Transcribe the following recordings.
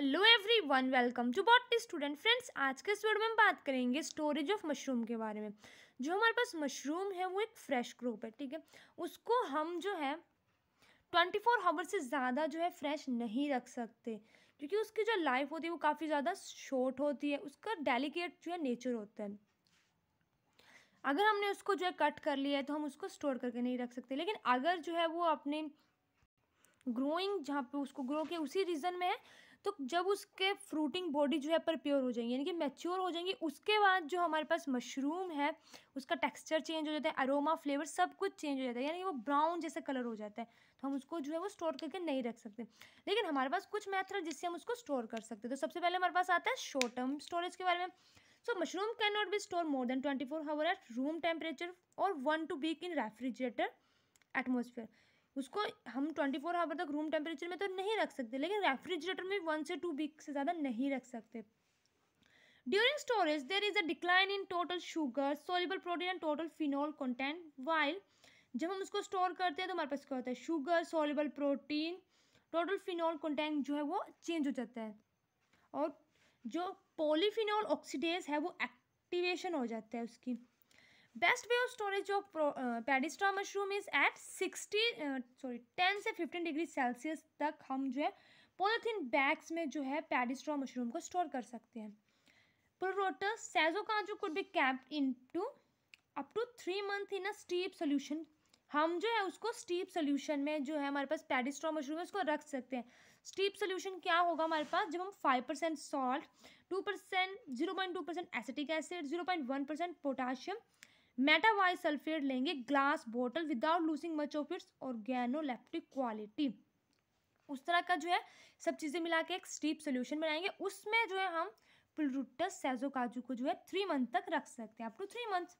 hello everyone welcome to bot student friends आज के इस वीडियो में हम बात करेंगे स्टोरेज ऑफ मशरूम के बारे में जो हमारे पास मशरूम है वो एक फ्रेश क्रॉप है ठीक है उसको हम जो है ट्वेंटी फोर हावर से ज़्यादा जो है फ्रेश नहीं रख सकते क्योंकि उसकी जो लाइफ होती है वो काफ़ी ज़्यादा शॉर्ट होती है उसका डेलीकेट जो है नेचर होता है अगर हमने उसको जो है कट कर लिया है तो हम उसको स्टोर करके नहीं रख सकते लेकिन अगर जो है वो अपने ग्रोइंग जहाँ पे उसको ग्रो किया उसी रीज़न में है तो जब उसके फ्रूटिंग बॉडी जो है परप्योर हो जाएंगी यानी कि मैच्योर हो जाएंगी उसके बाद जो हमारे पास मशरूम है उसका टेक्सचर चेंज हो जाता है अरोमा फ्लेवर सब कुछ चेंज हो जाता है यानी वो ब्राउन जैसा कलर हो जाता है तो हम उसको जो है वो स्टोर करके नहीं रख सकते लेकिन हमारे पास कुछ है जिससे हम उसको स्टोर कर सकते हैं तो सबसे पहले हमारे पास आता है शॉर्ट टर्म स्टोरेज के बारे में so can not be store more than twenty four hours at room temperature और one to week in refrigerator atmosphere उसको हम ट्वेंटी फोर आवर तक रूम टेम्परेचर में तो नहीं रख सकते लेकिन रेफ्रिजरेटर में वन से टू वीक से ज़्यादा नहीं रख सकते during storage there is a decline in total sugar soluble protein and total phenol content while जब हम उसको स्टोर करते हैं तो हमारे पास क्या होता है sugar soluble protein total phenol content जो है वो चेंज हो जाता है और जो पॉलीफिनॉल ऑक्सीडेज है वो एक्टिवेशन हो जाता है उसकी best way of storage of paddy straw mushroom is at sixty sorry ten से फिफ्टीन डिग्री सेल्सियस तक हम जो है पॉलीथीन बैग्स में जो है पेडिस्ट्रा मशरूम को स्टोर कर सकते हैं प्रोटस सेजो काजू could be kept in to up to three month in a steep solution हम जो है उसको स्टीप सोल्यूशन में जो है हमारे पास पेडिस्ट्रॉ मशरूम है उसको रख सकते हैं स्टीप सोल्यूशन क्या होगा हमारे पास जब हम five percent salt two percent zero point two percent acetic acid zero point one percent potassium metabisulphite लेंगे glass bottle without losing much of its organoleptic quality उस तरह का जो है सब चीज़ें मिला के एक स्टीप सोल्यूशन बनाएंगे उसमें जो है हम प्लूटस सेजो काजू को जो है थ्री मंथ तक रख सकते हैं अप टू थ्री मंथ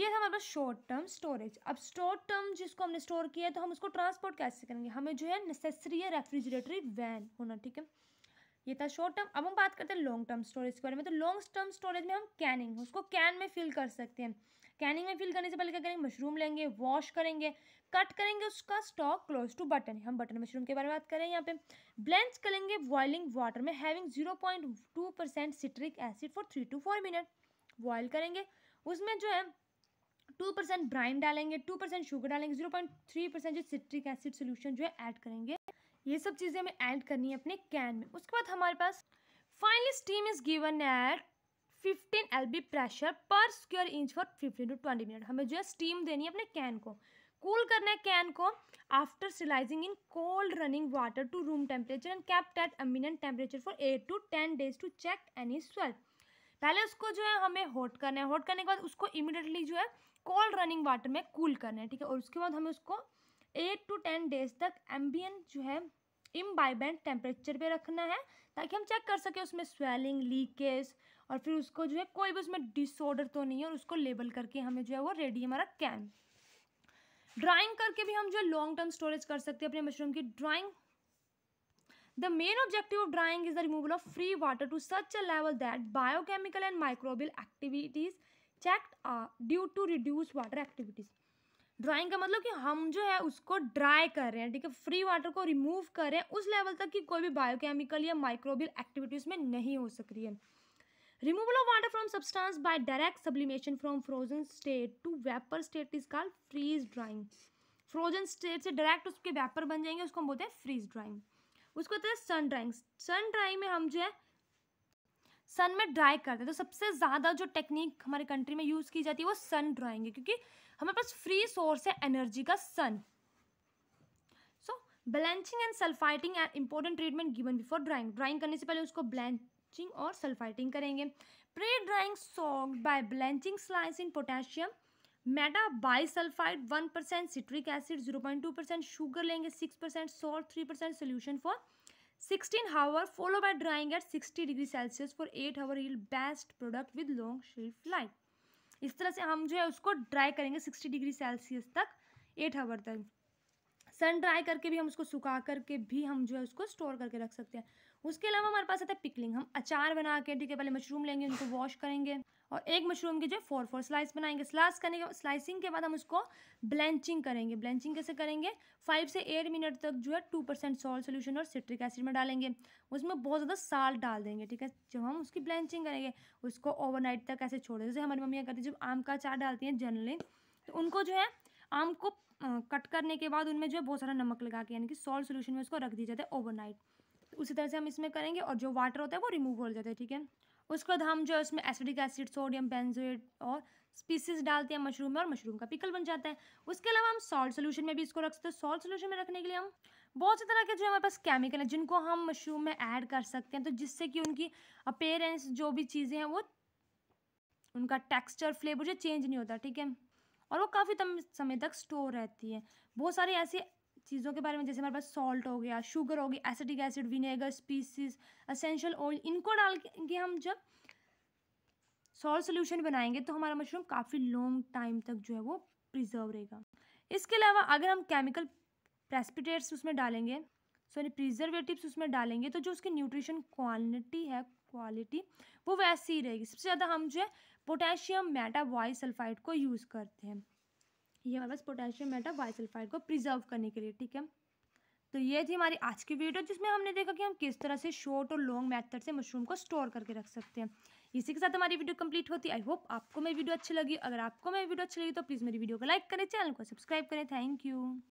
ये था हमारे पास शॉर्ट टर्म स्टोरेज अब शॉर्ट टर्म जिसको हमने स्टोर किया है तो हम उसको ट्रांसपोर्ट कैसे करेंगे हमें जो है नेसेसरी है रेफ्रिजरेटरी वैन होना ठीक है ये था शॉर्ट टर्म अब हम बात करते हैं लॉन्ग टर्म स्टोरेज के बारे में तो लॉन्ग टर्म स्टोरेज में हम कैनिंग उसको कैन में फिल कर सकते हैं कैनिंग में फिल करने से पहले क्या करेंगे मशरूम लेंगे वॉश करेंगे कट करेंगे उसका स्टॉक क्लोज टू बटन हम बटन मशरूम के बारे में बात करें यहाँ पे ब्लेंच करेंगे बॉइलिंग वाटर में having zero point two percent citric acid for three to four minute boil करेंगे उसमें जो है टू परसेंट ब्राइन डालेंगे टू परसेंट शुगर डालेंगे जीरो पॉइंट थ्री परसेंट जो सिट्रिक एसिड सोल्यूशन जो है ऐड करेंगे ये सब चीज़ें हमें ऐड करनी है अपने कैन में उसके बाद हमारे पास finally steam is given at 15 बी pressure per square inch for 15 to 20 minute हमें जो है स्टीम देनी है अपने कैन को कूल cool करना है कैन को after sterilizing in cold running water to room temperature and kept at ambient temperature for eight to ten days to check any swell पहले उसको जो है हमें हॉट करना है हॉट करने के बाद उसको इमिडिएटली जो है कोल्ड रनिंग वाटर में कूल cool करना है ठीक है और उसके बाद हमें उसको एट टू टेन डेज तक एम्बियन जो है इम्बाइबेंट टेम्परेचर पे रखना है ताकि हम चेक कर सकें उसमें स्वेलिंग लीकेज और फिर उसको जो है कोई भी उसमें डिसऑर्डर तो नहीं है और उसको लेबल करके हमें जो है वो रेडी हमारा कैन ड्राइंग करके भी हम जो लॉन्ग टर्म स्टोरेज कर सकते हैं अपने मशरूम की drying the main objective of drying is the removal of free water to such a level that biochemical and microbial activities check are due to reduced water activities drying का मतलब कि हम जो है उसको ड्राई कर रहे हैं ठीक है फ्री वाटर को रिमूव कर रहे हैं उस लेवल तक कि कोई भी बायोकेमिकल या माइक्रोबियल एक्टिविटीज में नहीं हो सक रही है removal of water from substance by direct sublimation from frozen state to vapour state is called freeze drying frozen state से डायरेक्ट उसके वेपर बन जाएंगे उसको हम बोलते हैं फ्रीज ड्राइंग उसको होता है सन ड्राइंग सन ड्राइंग में हम जो है सन में ड्राई करते हैं तो सबसे ज़्यादा जो टेक्निक हमारे कंट्री में यूज़ की जाती है वो सन ड्राइंग है क्योंकि हमारे पास फ्री सोर्स है एनर्जी का sun so blanching and sulphiting are important treatment given before drying drying करने से पहले उसको ब्लेंचिंग और सल्फाइटिंग करेंगे pre drying solve by blanching slice in potassium meta sulphide one percent citric acid zero point two percent sugar लेंगे six percent salt three percent solution for sixteen hour follow by drying at sixty degree Celsius for eight hour he best product with long shelf life इस तरह से हम जो है उसको dry करेंगे sixty degree Celsius तक एट हावर तक सन ड्राई करके भी हम उसको सुखा करके भी हम जो है उसको स्टोर करके रख सकते हैं उसके अलावा हमारे पास आता है पिकलिंग हम अचार बना के ठीक है पहले मशरूम लेंगे उनको वॉश करेंगे और एक मशरूम की जो है फोर फोर स्लाइस बनाएंगे स्लाइस करने के स्लाइसिंग के बाद हम उसको ब्लेंचिंग करेंगे ब्लेंचिंग कैसे करेंगे फाइव से एट मिनट तक जो है टू परसेंट सॉल्ट सोल्यूशन और सिट्रिक एसिड में डालेंगे उसमें बहुत ज़्यादा साल्ट डाल देंगे ठीक है जब हम उसकी ब्लेंचिंग करेंगे उसको ओवरनाइट तक ऐसे छोड़ देंगे जैसे हमारी मम्मी क्या करती है जब आम का चार डालती हैं जनरली तो उनको जो है आम को कट करने के बाद उनमें जो है बहुत सारा नमक लगा के यानी कि सॉल्ट सोल्यूशन में उसको रख दिया जाता है ओवरनाइट उसी तरह से हम इसमें करेंगे और जो वाटर होता है वो रिमूव हो जाता है ठीक है उसके बाद हम जो है उसमें एसिडिक एसिड सोडियम बेंजोएट और स्पीसीज डालते हैं मशरूम में और मशरूम का पिकल बन जाता है उसके अलावा हम सॉल्ट सोल्यूशन में भी इसको रख सकते हैं सॉल्ट सोल्यूशन में रखने के लिए हम बहुत सी तरह के जो हमारे पास केमिकल हैं जिनको हम मशरूम में ऐड कर सकते हैं तो जिससे कि उनकी अपेयरेंस जो भी चीज़ें हैं वो उनका टेक्स्चर फ्लेवर जो चेंज नहीं होता ठीक है और वो काफ़ी समय तक स्टोर रहती है बहुत सारे ऐसे चीज़ों के बारे में जैसे हमारे पास सॉल्ट हो गया शुगर हो गई acetic acid vinegar species essential oil इनको डाल के हम जब सॉल्ट सोल्यूशन बनाएंगे तो हमारा मशरूम काफ़ी लॉन्ग टाइम तक जो है वो प्रिजर्व रहेगा इसके अलावा अगर हम केमिकल प्रेस्पिटेट्स उसमें डालेंगे सॉरी प्रिजर्वेटिव्स उसमें डालेंगे तो जो उसकी न्यूट्रिशन क्वालिटी है क्वालिटी वो वैसी ही रहेगी सबसे ज़्यादा हम जो है पोटेशियम मेटावाई सल्फाइड को यूज़ करते हैं ये हमारे पास पोटेशियम मेटा वाइसल्फाइड को प्रिजर्व करने के लिए ठीक है तो ये थी हमारी आज की वीडियो जिसमें हमने देखा कि हम किस तरह से शॉर्ट और लॉन्ग मेथड से मशरूम को स्टोर करके रख सकते हैं इसी के साथ हमारी वीडियो कंप्लीट होती है आई होप आपको मेरी वीडियो अच्छी लगी अगर आपको मेरी वीडियो अच्छी लगी तो प्लीज़ मेरी वीडियो को लाइक करें चैनल को सब्सक्राइब करें थैंक यू